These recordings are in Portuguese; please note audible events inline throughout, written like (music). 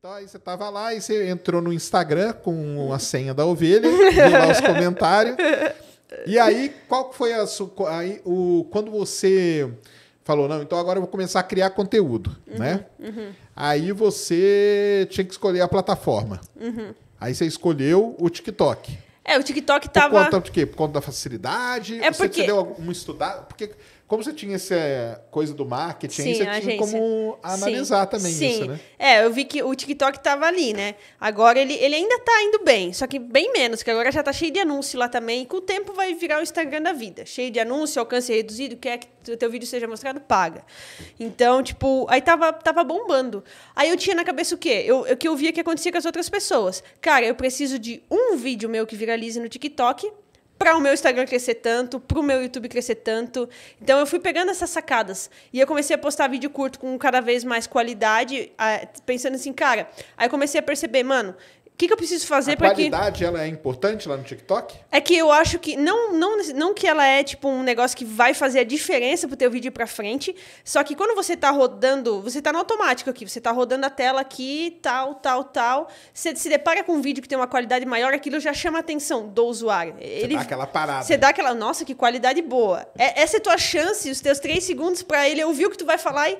Então aí você tava lá e você entrou no Instagram com a senha da ovelha, (laughs) viu lá os comentários. E aí, qual foi a sua. Aí, o, quando você falou, não, então agora eu vou começar a criar conteúdo, uhum, né? Uhum. Aí você tinha que escolher a plataforma. Uhum. Aí você escolheu o TikTok. É, o TikTok tava. Por conta de quê? Por conta da facilidade? É porque... Você deu algum estudada? Porque como você tinha essa coisa do marketing, Sim, você tinha agência. como analisar Sim. também Sim. isso, né? É, eu vi que o TikTok estava ali, né? Agora ele, ele ainda está indo bem, só que bem menos, que agora já está cheio de anúncio lá também. E com o tempo vai virar o Instagram da vida. Cheio de anúncio, alcance reduzido, quer que o teu vídeo seja mostrado, paga. Então, tipo, aí tava, tava bombando. Aí eu tinha na cabeça o quê? Eu, eu, que eu via que acontecia com as outras pessoas. Cara, eu preciso de um vídeo meu que viralize no TikTok para o meu Instagram crescer tanto, para o meu YouTube crescer tanto. Então eu fui pegando essas sacadas e eu comecei a postar vídeo curto com cada vez mais qualidade, ah, pensando assim, cara. Aí eu comecei a perceber, mano, que, que eu preciso fazer para que... A qualidade, ela é importante lá no TikTok? É que eu acho que... Não, não, não que ela é, tipo, um negócio que vai fazer a diferença pro teu vídeo ir frente, só que quando você tá rodando... Você tá no automático aqui, você tá rodando a tela aqui, tal, tal, tal. Você se depara com um vídeo que tem uma qualidade maior, aquilo já chama a atenção do usuário. Ele, você dá aquela parada. Você dá aquela... Nossa, que qualidade boa. É, essa é tua chance, os teus três segundos para ele ouvir o que tu vai falar e...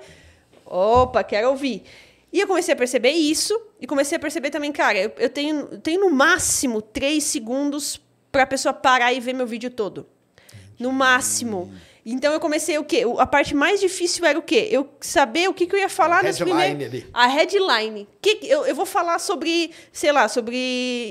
Opa, quero ouvir. E eu comecei a perceber isso, e comecei a perceber também, cara, eu, eu tenho, tenho no máximo três segundos para a pessoa parar e ver meu vídeo todo. No máximo. Então eu comecei o quê? A parte mais difícil era o quê? Eu saber o que, que eu ia falar nesse primeiro. Ali. A headline. Que, eu, eu vou falar sobre, sei lá, sobre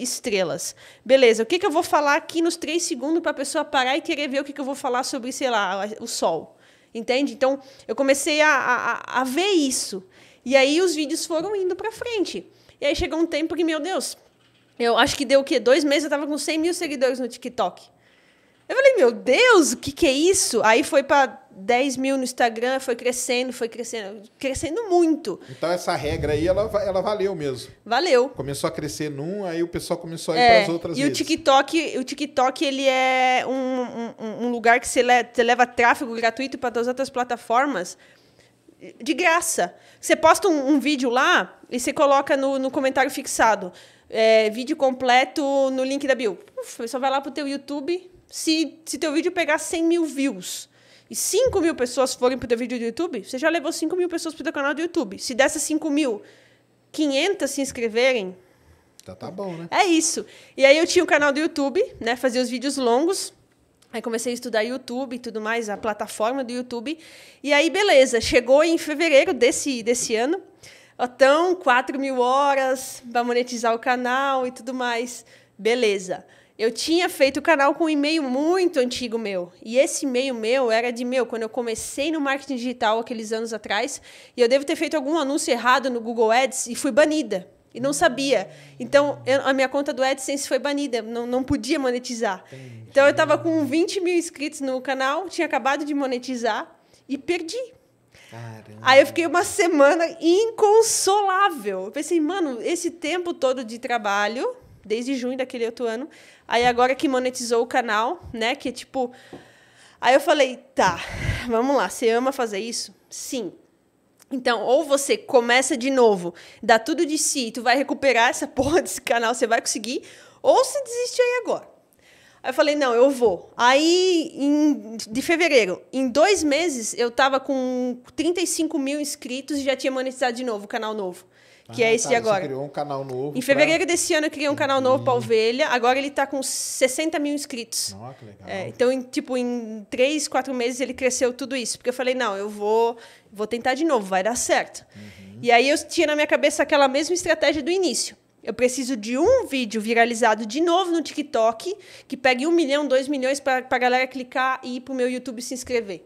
estrelas. Beleza, o que, que eu vou falar aqui nos três segundos para a pessoa parar e querer ver o que, que eu vou falar sobre, sei lá, o sol. Entende? Então eu comecei a, a, a ver isso. E aí os vídeos foram indo para frente. E aí chegou um tempo que, meu Deus, eu acho que deu o quê? Dois meses eu tava com 100 mil seguidores no TikTok. Eu falei, meu Deus, o que, que é isso? Aí foi para 10 mil no Instagram, foi crescendo, foi crescendo, crescendo muito. Então essa regra aí, ela, ela valeu mesmo. Valeu. Começou a crescer num, aí o pessoal começou a ir é, para as outras E o TikTok, o TikTok, ele é um, um, um lugar que você, le, você leva tráfego gratuito para as outras plataformas, de graça. Você posta um, um vídeo lá e você coloca no, no comentário fixado. É, vídeo completo no link da bio. Uf, só vai lá pro teu YouTube. Se, se teu vídeo pegar 100 mil views e 5 mil pessoas forem pro teu vídeo do YouTube, você já levou 5 mil pessoas pro teu canal do YouTube. Se dessas 5 mil, 500 se inscreverem... Já então tá bom, né? É isso. E aí eu tinha o um canal do YouTube, né? Fazia os vídeos longos. Aí comecei a estudar YouTube e tudo mais, a plataforma do YouTube. E aí, beleza, chegou em fevereiro desse, desse ano. Então, 4 mil horas para monetizar o canal e tudo mais. Beleza. Eu tinha feito o canal com um e-mail muito antigo meu. E esse e-mail meu era de meu, quando eu comecei no marketing digital aqueles anos atrás. E eu devo ter feito algum anúncio errado no Google Ads e fui banida. E não sabia. Então, eu, a minha conta do AdSense foi banida, não, não podia monetizar. Entendi. Então, eu estava com 20 mil inscritos no canal, tinha acabado de monetizar e perdi. Caramba. Aí eu fiquei uma semana inconsolável. Eu pensei, mano, esse tempo todo de trabalho, desde junho daquele outro ano, aí agora que monetizou o canal, né? Que tipo. Aí eu falei, tá, vamos lá, você ama fazer isso? Sim. Então, ou você começa de novo, dá tudo de si, tu vai recuperar essa (laughs) porra desse canal, você vai conseguir, ou você desiste aí agora. Aí eu falei, não, eu vou. Aí, em, de fevereiro, em dois meses, eu tava com 35 mil inscritos e já tinha monetizado de novo o canal novo que ah, é esse tá, de agora. Você criou um canal novo. Em fevereiro pra... desse ano eu criei um canal novo para ovelha. Agora ele está com 60 mil inscritos. Nossa, que legal. É, então, em, tipo, em três, quatro meses ele cresceu tudo isso. Porque eu falei, não, eu vou, vou tentar de novo, vai dar certo. Uhum. E aí eu tinha na minha cabeça aquela mesma estratégia do início. Eu preciso de um vídeo viralizado de novo no TikTok que pegue um milhão, dois milhões para a galera clicar e ir para o meu YouTube se inscrever.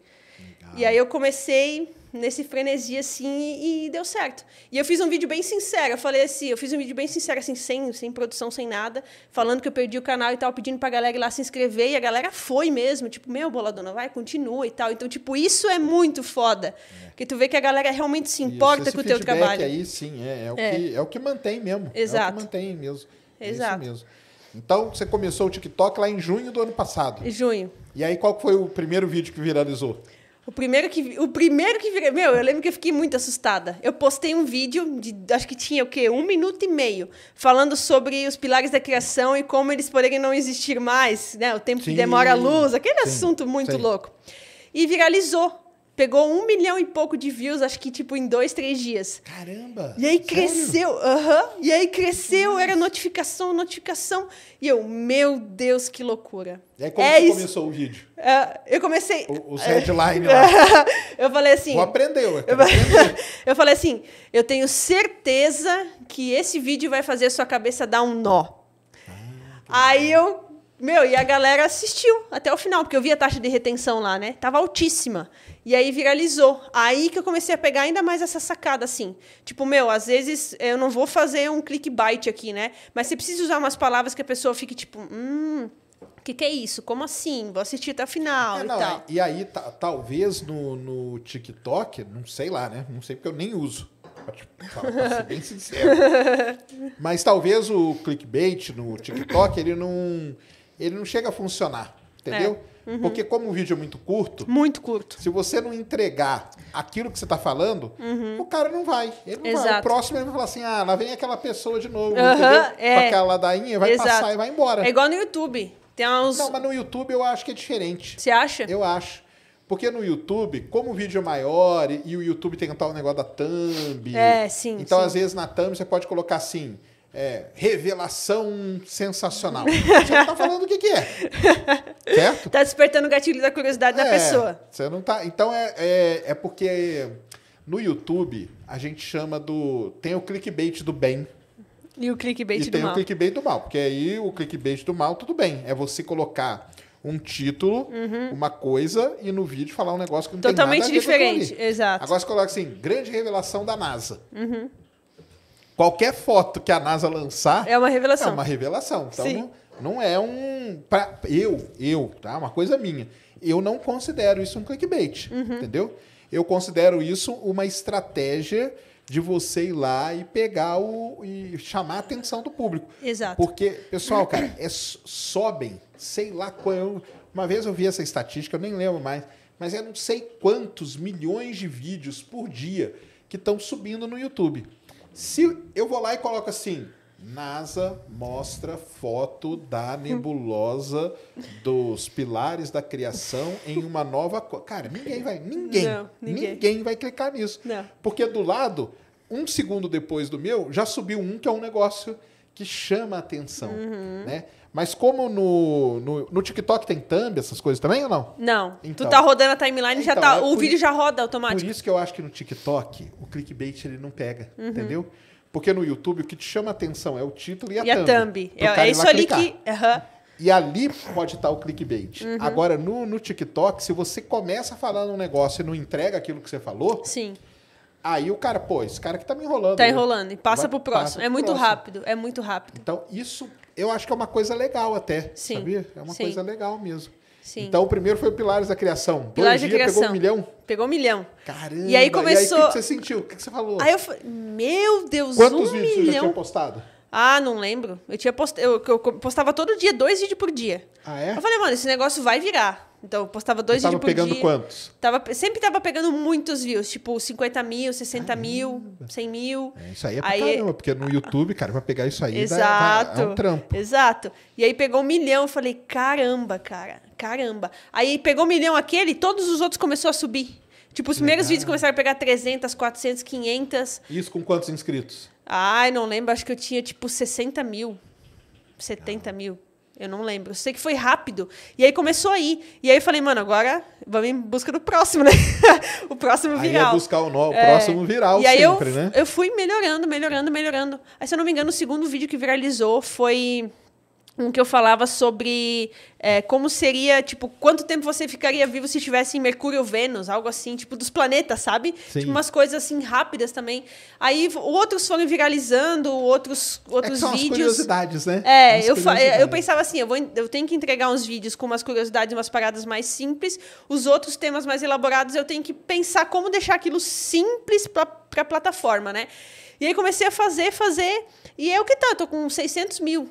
Legal. E aí eu comecei nesse frenesi assim e, e, deu certo. E eu fiz um vídeo bem sincero, eu falei assim, eu fiz um vídeo bem sincero assim, sem, sem produção, sem nada, falando que eu perdi o canal e tal, pedindo pra galera ir lá se inscrever e a galera foi mesmo, tipo, meu boladona, vai, continua e tal. Então, tipo, isso é muito foda, é. porque tu vê que a galera realmente se importa esse com o teu trabalho. aí sim, é, é o é. que é o que mantém mesmo, Exato. é o que mantém mesmo. É Exato. Isso mesmo. Então, você começou o TikTok lá em junho do ano passado. Junho. E aí, qual foi o primeiro vídeo que viralizou? O primeiro que. O primeiro que virei. Meu, eu lembro que eu fiquei muito assustada. Eu postei um vídeo de. Acho que tinha o quê? Um minuto e meio. Falando sobre os pilares da criação e como eles poderiam não existir mais, né? O tempo Sim. que demora a luz, aquele Sim. assunto muito Sim. louco. E viralizou. Pegou um milhão e pouco de views, acho que tipo em dois, três dias. Caramba! E aí cresceu, aham. Uh -huh, e aí cresceu, era notificação, notificação. E eu, meu Deus, que loucura. E aí como é isso. começou o vídeo? Uh, eu comecei. O, os headlines lá. (laughs) eu falei assim. Vou aprender, Eu, né? (laughs) eu falei assim: eu tenho certeza que esse vídeo vai fazer a sua cabeça dar um nó. Ah, aí tá. eu meu, e a galera assistiu até o final, porque eu vi a taxa de retenção lá, né? Tava altíssima. E aí viralizou. Aí que eu comecei a pegar ainda mais essa sacada, assim. Tipo, meu, às vezes eu não vou fazer um clickbait aqui, né? Mas você precisa usar umas palavras que a pessoa fique tipo, hum, o que, que, é isso? Como assim? Vou assistir até o final é, e não, tal. É, e aí, talvez no, no TikTok, não sei lá, né? Não sei porque eu nem uso. Pra, pra, ser bem sincero. (laughs) Mas talvez o clickbait no TikTok, ele não, ele não chega a funcionar, entendeu? É. Uhum. Porque como o vídeo é muito curto... Muito curto. Se você não entregar aquilo que você está falando, uhum. o cara não vai. Ele não Exato. vai. O próximo ele vai falar assim, ah, lá vem aquela pessoa de novo, uhum, entendeu? É. Com aquela ladainha, vai Exato. passar e vai embora. É igual no YouTube. Tem uns... Não, mas no YouTube eu acho que é diferente. Você acha? Eu acho. Porque no YouTube, como o vídeo é maior e, e o YouTube tem que tal um negócio da thumb. É, sim. Então, sim. às vezes, na thumb você pode colocar assim: é, revelação sensacional. Você não está falando o que, que é. (laughs) Certo? Está despertando o gatilho da curiosidade é, da pessoa. Você não tá. Então é, é, é porque no YouTube a gente chama do. Tem o clickbait do bem. E o clickbait e do tem mal. tem o clickbait do mal, porque aí o clickbait do mal, tudo bem. É você colocar um título, uhum. uma coisa, e no vídeo falar um negócio que não Totalmente tem nada a ver Totalmente diferente, exato. Agora você coloca assim, grande revelação da NASA. Uhum. Qualquer foto que a NASA lançar. É uma revelação. É uma revelação. Então, Sim. Não, não é um. Pra, eu, eu, tá? Uma coisa minha. Eu não considero isso um clickbait, uhum. entendeu? Eu considero isso uma estratégia de você ir lá e pegar o. e chamar a atenção do público. Exato. Porque, pessoal, cara, é, sobem, sei lá qual. Uma vez eu vi essa estatística, eu nem lembro mais, mas é não sei quantos milhões de vídeos por dia que estão subindo no YouTube. Se eu vou lá e coloco assim, NASA mostra foto da nebulosa dos pilares da criação em uma nova. Cara, ninguém vai. Ninguém. Não, ninguém. ninguém. vai clicar nisso. Não. Porque do lado, um segundo depois do meu, já subiu um que é um negócio que chama a atenção, uhum. né? Mas como no, no, no, TikTok tem thumb, essas coisas também ou não? Não. Então, tu tá rodando a timeline, então, já tá, é o vídeo já roda automático. Por isso que eu acho que no TikTok o clickbait ele não pega, uhum. entendeu? Porque no YouTube o que te chama a atenção é o título e a e thumb. E a thumb. É, é isso ali clicar. que... Uhum. E ali pode estar o clickbait. Uhum. Agora, no, no TikTok, se você começa a falar um negócio e não entrega aquilo que você falou... Sim Aí o cara, pô, esse cara que tá me enrolando. Tá né? enrolando. E passa vai, pro próximo. Passa é pro é muito próximo. rápido, é muito rápido. Então, isso eu acho que é uma coisa legal até. Sim. Sabia? É uma Sim. coisa legal mesmo. Sim. Então, o primeiro foi o Pilares da Criação. Pilares da Criação. Pegou um milhão? Pegou um milhão. Caramba. E aí começou... E aí, o que você sentiu? O que você falou? Aí eu falei, meu Deus, Quantos um vídeos milhão? você já tinha postado? Ah, não lembro. Eu, tinha post... eu, eu postava todo dia, dois vídeos por dia. Ah, é? Eu falei, mano, esse negócio vai virar. Então eu postava dois vídeos por dia. Tava pegando quantos? Tava, sempre tava pegando muitos views, tipo 50 mil, 60 Ainda. mil, 100 mil. É, isso aí é pra aí, caramba, porque no YouTube, cara, pra pegar isso aí exato, dá, dá, é um trampo. Exato. E aí pegou um milhão, eu falei, caramba, cara, caramba. Aí pegou um milhão aquele, todos os outros começaram a subir. Tipo, os Legal. primeiros vídeos começaram a pegar 300, 400, 500. Isso com quantos inscritos? Ai, não lembro, acho que eu tinha tipo 60 mil, 70 ah. mil. Eu não lembro. Sei que foi rápido. E aí começou aí. E aí eu falei, mano, agora vamos em busca do próximo, (laughs) né? o próximo viral. Aí é buscar o, no... É... próximo viral e aí sempre, eu, né? Eu fui melhorando, melhorando, melhorando. Aí, se eu não me engano, o segundo vídeo que viralizou foi um que eu falava sobre é, como seria, tipo, quanto tempo você ficaria vivo se estivesse em Mercúrio ou Vênus, algo assim, tipo, dos planetas, sabe? Sim. Tipo, umas coisas assim rápidas também. Aí outros foram viralizando, outros, outros é são vídeos. curiosidades, né? É, as eu, eu pensava assim, eu, vou, eu tenho que entregar uns vídeos com umas curiosidades, umas paradas mais simples. Os outros temas mais elaborados, eu tenho que pensar como deixar aquilo simples para a plataforma, né? E aí comecei a fazer, fazer, e eu que tá, tô com 600 mil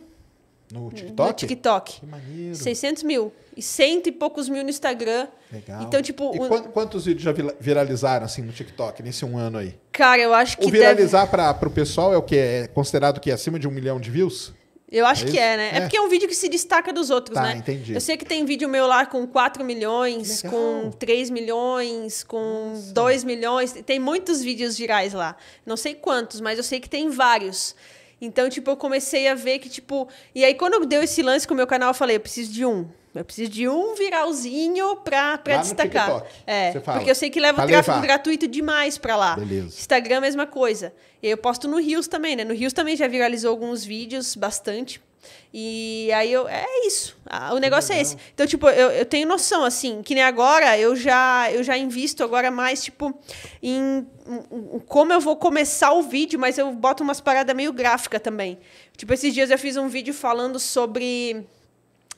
no TikTok? No TikTok. Que maneiro. 600 mil. E cento e poucos mil no Instagram. Legal. Então, tipo... E um... quantos vídeos já viralizaram, assim, no TikTok, nesse um ano aí? Cara, eu acho que O viralizar deve... para o pessoal é o que? É considerado que é acima de um milhão de views? Eu acho é que é, né? É. é. porque é um vídeo que se destaca dos outros, tá, né? entendi. Eu sei que tem vídeo meu lá com 4 milhões, com 3 milhões, com Nossa. 2 milhões. Tem muitos vídeos virais lá. Não sei quantos, mas eu sei que tem vários. Então, tipo, eu comecei a ver que, tipo. E aí, quando deu esse lance com o meu canal, eu falei, eu preciso de um. Eu preciso de um viralzinho pra, pra lá destacar. é, porque eu sei que leva o tráfego levar. gratuito demais pra lá. Beleza. Instagram, mesma coisa. E aí eu posto no Rios também, né? No Rios também já viralizou alguns vídeos, bastante. E aí eu. É isso. O negócio é esse. Então, tipo, eu, eu tenho noção, assim, que nem agora eu já, eu já invisto agora mais, tipo, em, em, em como eu vou começar o vídeo, mas eu boto umas paradas meio gráfica também. Tipo, esses dias eu fiz um vídeo falando sobre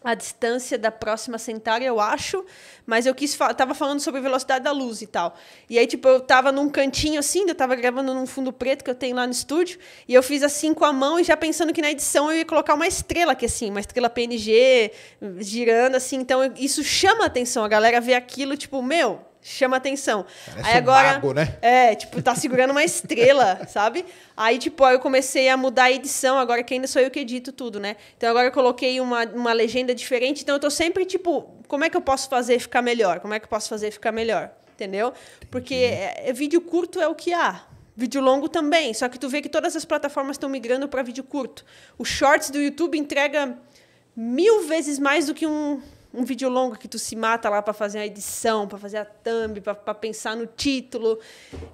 a distância da próxima Centauri, eu acho, mas eu quis fa tava falando sobre velocidade da luz e tal. E aí tipo, eu tava num cantinho assim, eu tava gravando num fundo preto que eu tenho lá no estúdio, e eu fiz assim com a mão e já pensando que na edição eu ia colocar uma estrela aqui assim, uma estrela PNG hum, girando assim, então eu, isso chama a atenção, a galera vê aquilo tipo, meu, chama atenção. Parece aí agora. Um mago, né? É, tipo, tá segurando uma estrela, (laughs) sabe? Aí, tipo, aí eu comecei a mudar a edição, agora que ainda sou eu que edito tudo, né? Então agora eu coloquei uma, uma legenda diferente. Então eu tô sempre, tipo, como é que eu posso fazer ficar melhor? Como é que eu posso fazer ficar melhor? Entendeu? Porque é, é, vídeo curto é o que há. Vídeo longo também. Só que tu vê que todas as plataformas estão migrando para vídeo curto. O shorts do YouTube entrega mil vezes mais do que um um vídeo longo que tu se mata lá para fazer a edição, para fazer a thumb, para pensar no título.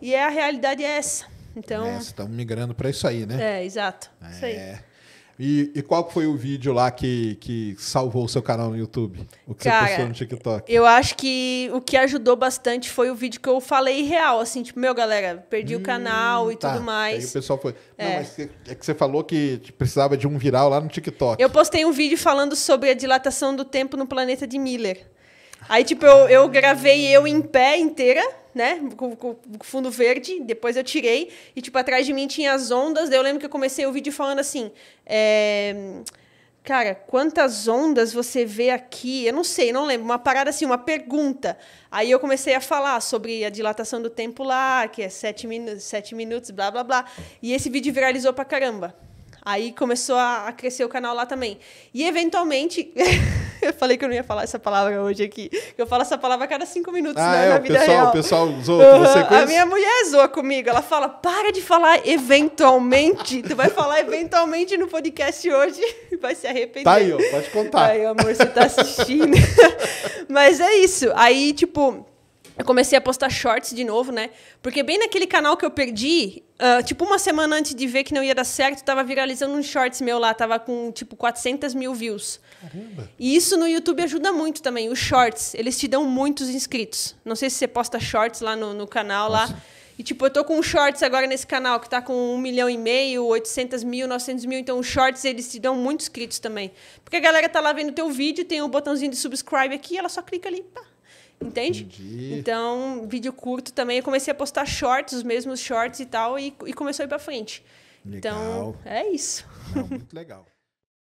E é a realidade é essa. Então, estamos é, migrando para isso aí, né? É, exato. É. Isso aí. E, e, qual foi o vídeo lá que, que salvou o seu canal no YouTube? O que Cara, você postou no TikTok? Eu acho que o que ajudou bastante foi o vídeo que eu falei real, assim, tipo, meu, galera, perdi hum, o canal e tá. tudo mais. Aí o pessoal foi. É. Não, mas é que você falou que precisava de um viral lá no TikTok. Eu postei um vídeo falando sobre a dilatação do tempo no planeta de Miller. Aí, tipo, eu, eu gravei eu em pé inteira né? Com, o fundo verde. Depois eu tirei. E, tipo, atrás de mim tinha as ondas. Daí eu lembro que eu comecei o vídeo falando assim. É... Cara, quantas ondas você vê aqui? Eu não sei, não lembro. Uma parada assim, uma pergunta. Aí eu comecei a falar sobre a dilatação do tempo lá, que é sete, minu sete minutos, blá, blá, blá. E esse vídeo viralizou pra caramba. Aí começou a crescer o canal lá também. E eventualmente. (laughs) (laughs) Eu falei que eu não ia falar essa palavra hoje aqui. Eu falo essa palavra a cada cinco minutos ah, né, é, na vida pessoal, real. O pessoal zoa com você com A minha mulher zoa comigo. Ela fala, para de falar eventualmente. tu vai falar eventualmente no podcast hoje. (laughs) Vai se arrepender. Tá aí, ó, pode contar. Aí, amor, você tá assistindo. (laughs) Mas é isso. Aí, tipo eu comecei a postar shorts de novo, né? Porque bem naquele canal que eu perdi, uh, tipo uma semana antes de ver que não ia dar certo, tava viralizando um shorts meu lá, tava com tipo 400 mil views. Caramba! E isso no YouTube ajuda muito também, os shorts, eles te dão muitos inscritos. Não sei se você posta shorts lá no, no canal Nossa. lá. E tipo, eu tô com shorts agora nesse canal que tá com 1 milhão e meio, 800 mil, 900 mil. Então os shorts eles te dão muitos inscritos também. Porque a galera tá lá vendo teu vídeo, tem o um botãozinho de subscribe aqui, ela só clica ali, pá Entende? Entendi. Então, vídeo curto também. Eu comecei a postar shorts, os mesmos shorts e tal, e, e começou a ir pra frente. Então, legal. Então, é isso. Não, muito legal.